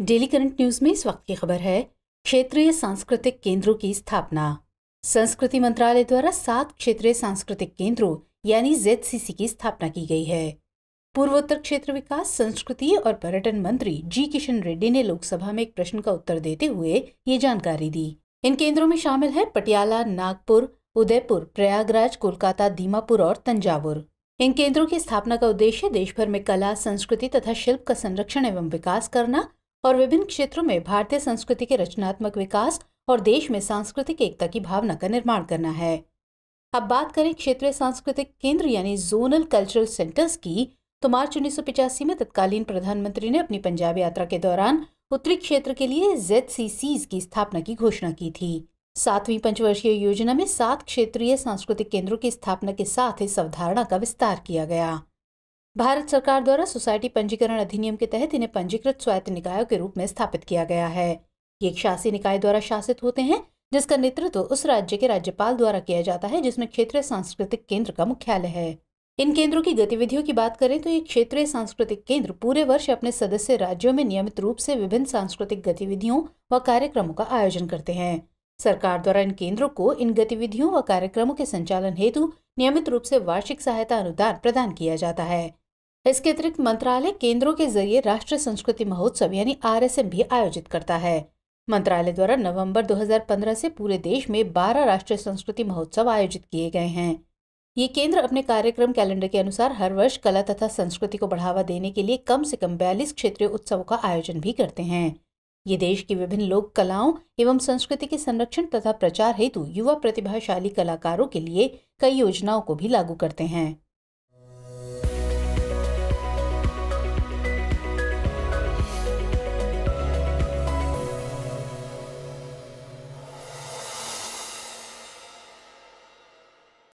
daily current news में इस वक्त की खबर है क्षेत्रीय सांस्कृतिक केंद्रों की स्थापना संस्कृति मंत्रालय द्वारा सात क्षेत्रीय सांस्कृतिक केंद्रों यानी जेड की स्थापना की गई है पूर्वोत्तर क्षेत्र विकास संस्कृति और पर्यटन मंत्री जी किशन रेड्डी ने लोकसभा में एक प्रश्न का उत्तर देते हुए ये जानकारी दी इन केंद्रों में शामिल है पटियाला नागपुर उदयपुर प्रयागराज कोलकाता दीमापुर और तंजावुर इन केंद्रों की स्थापना का उद्देश्य देश भर में कला संस्कृति तथा शिल्प का संरक्षण एवं विकास करना और विभिन्न क्षेत्रों में भारतीय संस्कृति के रचनात्मक विकास और देश में सांस्कृतिक एकता की भावना का निर्माण करना है अब बात करें क्षेत्रीय सांस्कृतिक केंद्र यानी जोनल कल्चरल सेंटर्स की तो मार्च उन्नीस में तत्कालीन प्रधानमंत्री ने अपनी पंजाब यात्रा के दौरान उत्तरी क्षेत्र के लिए जेड की स्थापना की घोषणा की थी सातवीं पंचवर्षीय योजना में सात क्षेत्रीय सांस्कृतिक केंद्रों की स्थापना के साथ इस अवधारणा का विस्तार किया गया भारत सरकार द्वारा सोसाइटी पंजीकरण अधिनियम के तहत इन्हें पंजीकृत स्वायत्त निकायों के रूप में स्थापित किया गया है ये एक शासी निकाय द्वारा शासित होते हैं जिसका नेतृत्व उस राज्य के राज्यपाल द्वारा किया जाता है जिसमें क्षेत्रीय सांस्कृतिक केंद्र का मुख्यालय है इन केंद्रों की गतिविधियों की बात करें तो ये क्षेत्रीय सांस्कृतिक केंद्र पूरे वर्ष अपने सदस्य राज्यों में नियमित रूप से विभिन्न सांस्कृतिक गतिविधियों व कार्यक्रमों का आयोजन करते हैं सरकार द्वारा इन केंद्रों को इन गतिविधियों व कार्यक्रमों के संचालन हेतु नियमित रूप से वार्षिक सहायता अनुदान प्रदान किया जाता है इसके अतिरिक्त मंत्रालय केंद्रों के जरिए राष्ट्रीय संस्कृति महोत्सव यानी आर भी आयोजित करता है मंत्रालय द्वारा नवंबर 2015 से पूरे देश में 12 राष्ट्रीय संस्कृति महोत्सव आयोजित किए गए हैं ये केंद्र अपने कार्यक्रम कैलेंडर के अनुसार हर वर्ष कला तथा संस्कृति को बढ़ावा देने के लिए कम से कम बयालीस क्षेत्रीय उत्सवों का आयोजन भी करते हैं ये देश की विभिन्न लोक कलाओं एवं संस्कृति के संरक्षण तथा प्रचार हेतु युवा प्रतिभाशाली कलाकारों के लिए कई योजनाओं को भी लागू करते हैं